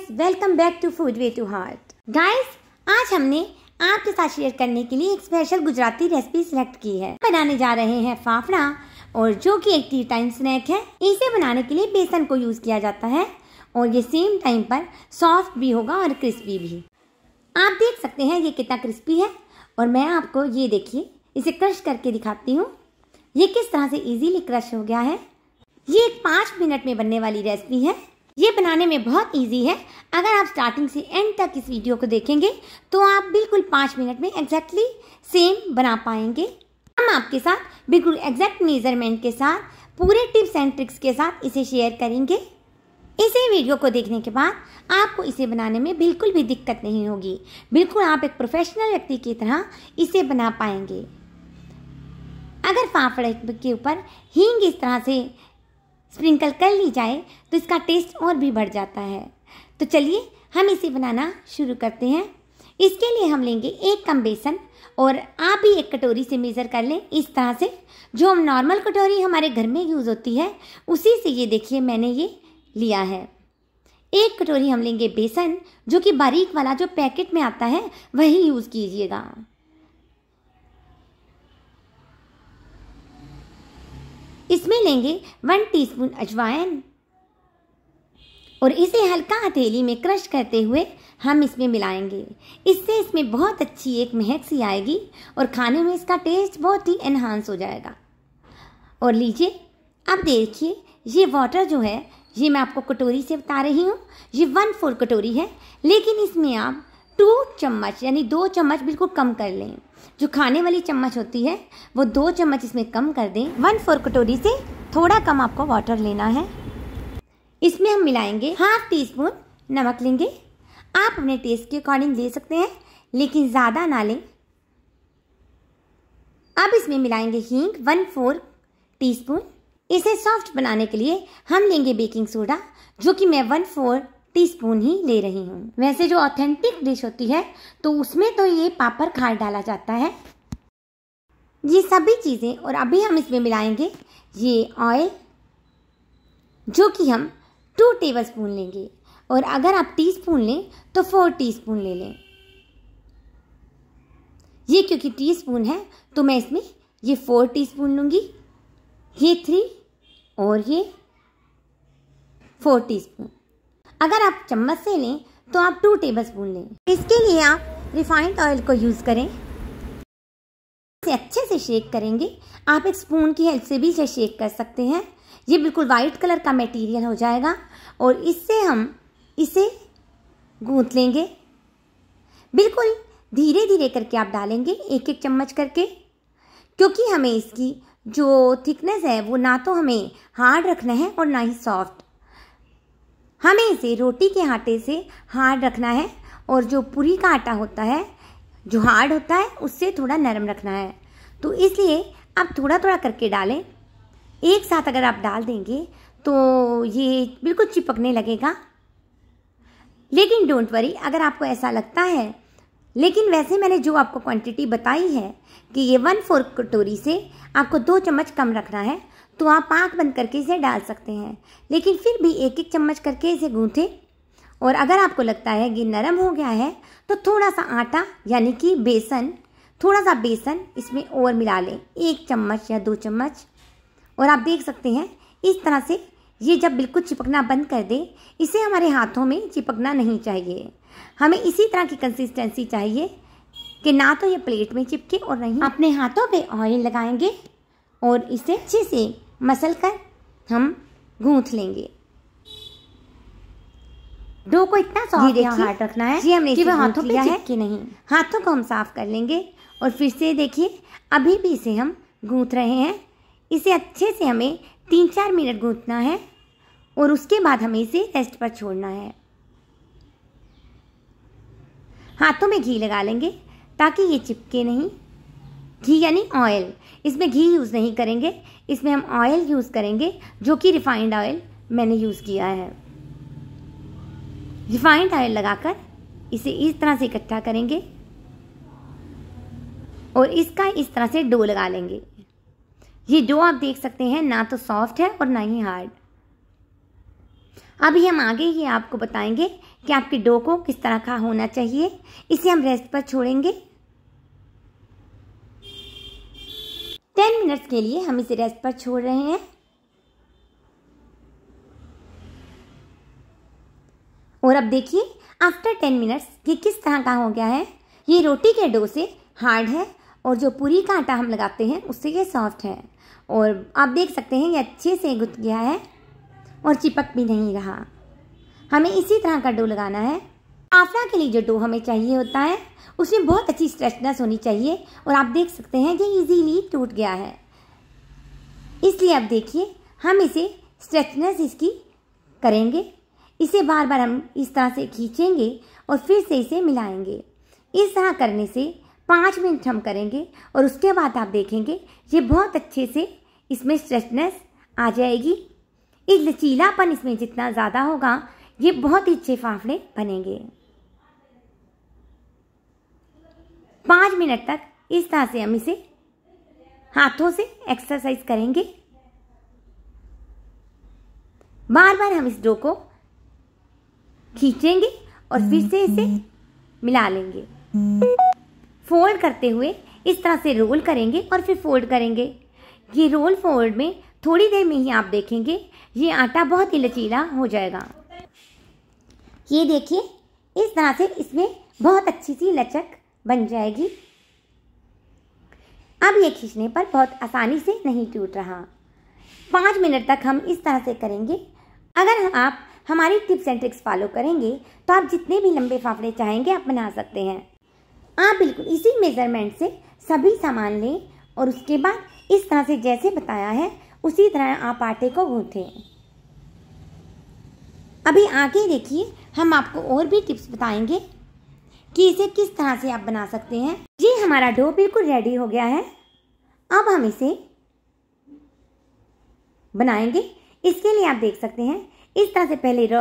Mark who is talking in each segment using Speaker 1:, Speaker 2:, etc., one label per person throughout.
Speaker 1: Guys welcome back to food way to heart guys आज हमने आपके साथ शेयर करने के लिए एक स्पेशल गुजराती रेसिपी सिलेक्ट की है बनाने जा रहे हैं फाफड़ा और जो कि एक टी टाइम स्नैक है इसे बनाने के लिए बेसन को यूज़ किया जाता है और ये सेम टाइम पर सॉफ्ट भी होगा और क्रिस्पी भी आप देख सकते हैं ये कितना क्रिस्पी है और मैं आपको ये देखिए इसे क्रश करके दिखाती हूँ ये किस तरह से इजीली क्रश हो गया है ये एक पाँच मिनट में बनने वाली रेसिपी है ये बनाने में बहुत इजी है अगर आप स्टार्टिंग से एंड तक इस वीडियो को देखेंगे तो आप बिल्कुल पाँच मिनट में एग्जैक्टली सेम बना पाएंगे हम आपके साथ बिल्कुल एग्जैक्ट मेज़रमेंट के साथ पूरे टिप्स एंड ट्रिक्स के साथ इसे शेयर करेंगे इसी वीडियो को देखने के बाद आपको इसे बनाने में बिल्कुल भी दिक्कत नहीं होगी बिल्कुल आप एक प्रोफेशनल व्यक्ति की तरह इसे बना पाएंगे अगर फाफड़े के ऊपर हींग इस तरह से स्प्रिंकल कर ली जाए तो इसका टेस्ट और भी बढ़ जाता है तो चलिए हम इसे बनाना शुरू करते हैं इसके लिए हम लेंगे एक कम बेसन और आप ही एक कटोरी से मेज़र कर लें इस तरह से जो हम नॉर्मल कटोरी हमारे घर में यूज़ होती है उसी से ये देखिए मैंने ये लिया है एक कटोरी हम लेंगे बेसन जो कि बारीक वाला जो पैकेट में आता है वही यूज़ कीजिएगा इसमें लेंगे वन टीस्पून अजवाइन और इसे हल्का हथेली में क्रश करते हुए हम इसमें मिलाएंगे इससे इसमें बहुत अच्छी एक महक सी आएगी और खाने में इसका टेस्ट बहुत ही इन्हांस हो जाएगा और लीजिए अब देखिए ये वाटर जो है ये मैं आपको कटोरी से बता रही हूँ ये वन फोर कटोरी है लेकिन इसमें आप टू चम्मच यानी दो चम्मच बिल्कुल कम कर लें जो खाने वाली चम्मच होती है वो दो चम्मच इसमें कम कर दें वन फोर कटोरी से थोड़ा कम आपको वाटर लेना है इसमें हम मिलाएंगे हाफ टी स्पून नमक लेंगे आप अपने टेस्ट के अकॉर्डिंग ले सकते हैं लेकिन ज़्यादा ना लें अब इसमें मिलाएंगे हींग वन फोर टी स्पून इसे सॉफ्ट बनाने के लिए हम लेंगे बेकिंग सोडा जो कि मैं वन फोर टीस्पून ही ले रही हूँ वैसे जो ऑथेंटिक डिश होती है तो उसमें तो ये पापड़ खार डाला जाता है ये सभी चीज़ें और अभी हम इसमें मिलाएंगे ये ऑयल जो कि हम टू टेबल स्पून लेंगे और अगर आप टी स्पून लें तो फोर टी स्पून ले लें ये क्योंकि टी स्पून है तो मैं इसमें ये फोर टी स्पून लूँगी ये थ्री और ये फोर टी स्पून अगर आप चम्मच से लें तो आप टू टेबल स्पून लें इसके लिए आप रिफाइंड ऑयल को यूज़ करें इसे अच्छे से शेक करेंगे आप एक स्पून की हेल्प से भी इसे शेक कर सकते हैं ये बिल्कुल वाइट कलर का मटेरियल हो जाएगा और इससे हम इसे गूंथ लेंगे बिल्कुल धीरे धीरे करके आप डालेंगे एक एक चम्मच करके क्योंकि हमें इसकी जो थिकनेस है वो ना तो हमें हार्ड रखना है और ना ही सॉफ्ट हमें इसे रोटी के आटे से हार्ड रखना है और जो पूरी का आटा होता है जो हार्ड होता है उससे थोड़ा नरम रखना है तो इसलिए आप थोड़ा थोड़ा करके डालें एक साथ अगर आप डाल देंगे तो ये बिल्कुल चिपकने लगेगा लेकिन डोंट वरी अगर आपको ऐसा लगता है लेकिन वैसे मैंने जो आपको क्वांटिटी बताई है कि ये वन फोर कटोरी से आपको दो चम्मच कम रखना है तो आप आँख बंद करके इसे डाल सकते हैं लेकिन फिर भी एक एक चम्मच करके इसे गूँथें और अगर आपको लगता है कि नरम हो गया है तो थोड़ा सा आटा यानी कि बेसन थोड़ा सा बेसन इसमें और मिला लें एक चम्मच या दो चम्मच और आप देख सकते हैं इस तरह से ये जब बिल्कुल चिपकना बंद कर दे इसे हमारे हाथों में चिपकना नहीं चाहिए हमें इसी तरह की कंसिस्टेंसी चाहिए कि ना तो ये प्लेट में चिपके और नहीं अपने हाथों पे ऑयल लगाएंगे और इसे अच्छे से मसल कर हम गूंथ लेंगे डो को इतना सॉफ्ट यहाँ हाथ रखना है जी हमने कि वह हाथों पे कि नहीं हाथों को हम साफ कर लेंगे और फिर से देखिए अभी भी इसे हम गूंथ रहे हैं इसे अच्छे से हमें तीन चार मिनट गूंथना है और उसके बाद हमें इसे रेस्ट पर छोड़ना है हाथों में घी लगा लेंगे ताकि ये चिपके नहीं घी यानी ऑयल इसमें घी यूज़ नहीं करेंगे इसमें हम ऑयल यूज़ करेंगे जो कि रिफाइंड ऑयल मैंने यूज़ किया है रिफाइंड ऑयल लगाकर इसे इस तरह से इकट्ठा करेंगे और इसका इस तरह से डो लगा लेंगे ये डो आप देख सकते हैं ना तो सॉफ्ट है और ना ही हार्ड अभी हम आगे ही आपको बताएंगे कि आपके डो को किस तरह का होना चाहिए इसे हम रेस्ट पर छोड़ेंगे टेन मिनट्स के लिए हम इसे रेस्ट पर छोड़ रहे हैं और अब देखिए आफ्टर टेन मिनट्स ये किस तरह का हो गया है ये रोटी के डो से हार्ड है और जो पूरी का आटा हम लगाते हैं उससे ये सॉफ्ट है और आप देख सकते हैं ये अच्छे से गुथ गया है और चिपक भी नहीं रहा हमें इसी तरह का डो लगाना है आफरा के लिए जो डो हमें चाहिए होता है उसमें बहुत अच्छी स्ट्रेचनेस होनी चाहिए और आप देख सकते हैं ये इजीली टूट गया है इसलिए अब देखिए हम इसे स्ट्रेचनेस इसकी करेंगे इसे बार बार हम इस तरह से खींचेंगे और फिर से इसे मिलाएंगे इस तरह करने से पाँच मिनट हम करेंगे और उसके बाद आप देखेंगे ये बहुत अच्छे से इसमें स्ट्रेचनेस आ जाएगी इस लचीलापन इसमें जितना ज़्यादा होगा ये बहुत ही अच्छे फाफड़े बनेंगे पाँच मिनट तक इस तरह से हम इसे हाथों से एक्सरसाइज करेंगे बार बार हम इस डो को खींचेंगे और फिर से इसे मिला लेंगे फोल्ड करते हुए इस तरह से रोल करेंगे और फिर फोल्ड करेंगे ये रोल फोल्ड में थोड़ी देर में ही आप देखेंगे ये आटा बहुत ही लचीला हो जाएगा ये देखिए इस तरह से इसमें बहुत अच्छी सी लचक बन जाएगी अब ये खींचने पर बहुत आसानी से नहीं टूट रहा पाँच मिनट तक हम इस तरह से करेंगे अगर आप हमारी टिप्स एंड ट्रिक्स फॉलो करेंगे तो आप जितने भी लंबे फाफड़े चाहेंगे आप बना सकते हैं आप बिल्कुल इसी मेज़रमेंट से सभी सामान लें और उसके बाद इस तरह से जैसे बताया है उसी तरह आप आटे को गूंथें अभी आगे देखिए हम आपको और भी टिप्स बताएंगे कि इसे किस तरह से आप बना सकते हैं जी हमारा डो बिल्कुल रेडी हो गया है अब हम इसे बनाएंगे इसके लिए आप देख सकते हैं इस तरह से पहले रो,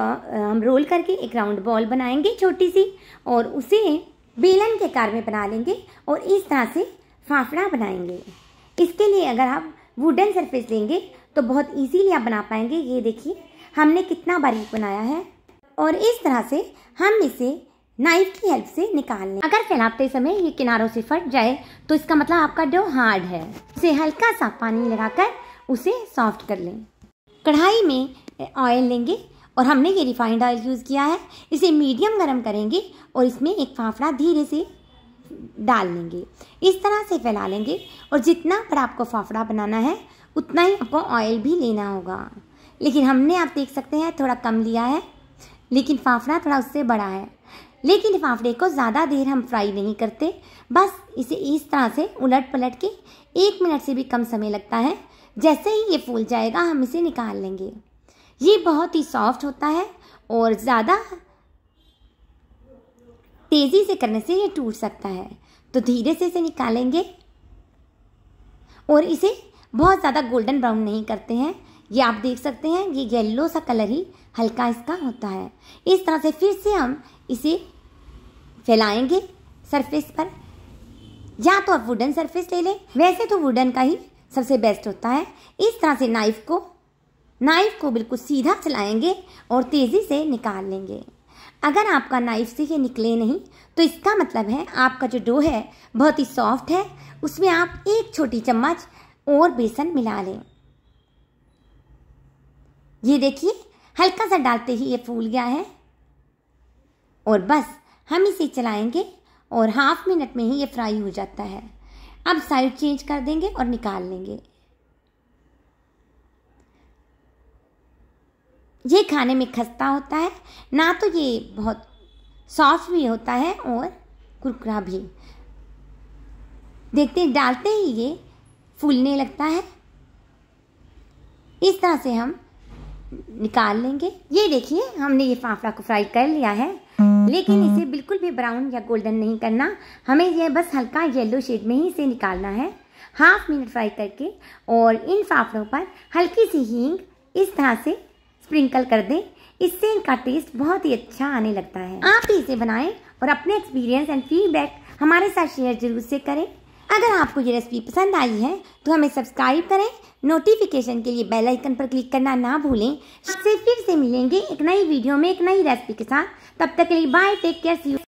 Speaker 1: हम रोल करके एक राउंड बॉल बनाएंगे छोटी सी और उसे बेलन के कार में बना लेंगे और इस तरह से फाफड़ा बनाएंगे इसके लिए अगर आप वुडन सरफेस लेंगे तो बहुत इजीली आप बना पाएंगे ये देखिए हमने कितना बारीक बनाया है और इस तरह से हम इसे नाइफ की हेल्प से निकाल लें अगर फैलाते समय ये किनारों से फट जाए तो इसका मतलब आपका डो हार्ड है उसे हल्का सा पानी लगाकर उसे सॉफ्ट कर लें कढ़ाई में ऑयल लेंगे और हमने ये रिफाइंड ऑयल यूज़ किया है इसे मीडियम गर्म करेंगे और इसमें एक फाफड़ा धीरे से डाल लेंगे इस तरह से फैला लेंगे और जितना बड़ा आपको फाफड़ा बनाना है उतना ही आपको ऑयल भी लेना होगा लेकिन हमने आप देख सकते हैं थोड़ा कम लिया है लेकिन फाफड़ा थोड़ा उससे बड़ा है लेकिन फाफड़े को ज़्यादा देर हम फ्राई नहीं करते बस इसे इस तरह से उलट पलट के एक मिनट से भी कम समय लगता है जैसे ही ये फूल जाएगा हम इसे निकाल लेंगे ये बहुत ही सॉफ्ट होता है और ज़्यादा तेज़ी से करने से ये टूट सकता है तो धीरे से इसे निकालेंगे और इसे बहुत ज़्यादा गोल्डन ब्राउन नहीं करते हैं ये आप देख सकते हैं ये येल्लो सा कलर ही हल्का इसका होता है इस तरह से फिर से हम इसे फैलाएंगे सरफेस पर या तो आप वुडन सरफेस ले लें वैसे तो वुडन का ही सबसे बेस्ट होता है इस तरह से नाइफ को नाइफ को बिल्कुल सीधा चलाएंगे और तेज़ी से निकाल लेंगे अगर आपका नाइफ से ये निकले नहीं तो इसका मतलब है आपका जो डो है बहुत ही सॉफ्ट है उसमें आप एक छोटी चम्मच और बेसन मिला लें ये देखिए हल्का सा डालते ही ये फूल गया है और बस हम इसे चलाएंगे और हाफ मिनट में ही ये फ्राई हो जाता है अब साइड चेंज कर देंगे और निकाल लेंगे ये खाने में खस्ता होता है ना तो ये बहुत सॉफ्ट भी होता है और कुरकुरा भी देखते डालते ही ये फूलने लगता है इस तरह से हम निकाल लेंगे ये देखिए हमने ये फाफड़ा को फ्राई कर लिया है लेकिन इसे हम्म। बिल्कुल भी ब्राउन या गोल्डन नहीं करना हमें यह बस हल्का येलो शेड में ही इसे निकालना है हाफ मिनट फ्राई करके और इन फाफड़ों पर हल्की सी हींग इस तरह से स्प्रिंकल कर दें इससे इनका टेस्ट बहुत ही अच्छा आने लगता है आप भी इसे बनाएं और अपने एक्सपीरियंस एंड फीडबैक हमारे साथ शेयर जरूर से करें अगर आपको ये रेसिपी पसंद आई है तो हमें सब्सक्राइब करें नोटिफिकेशन के लिए बेल आइकन पर क्लिक करना ना भूलें फिर से मिलेंगे एक नई वीडियो में एक नई रेसिपी के साथ तब तक के लिए बाय टेक केयर सी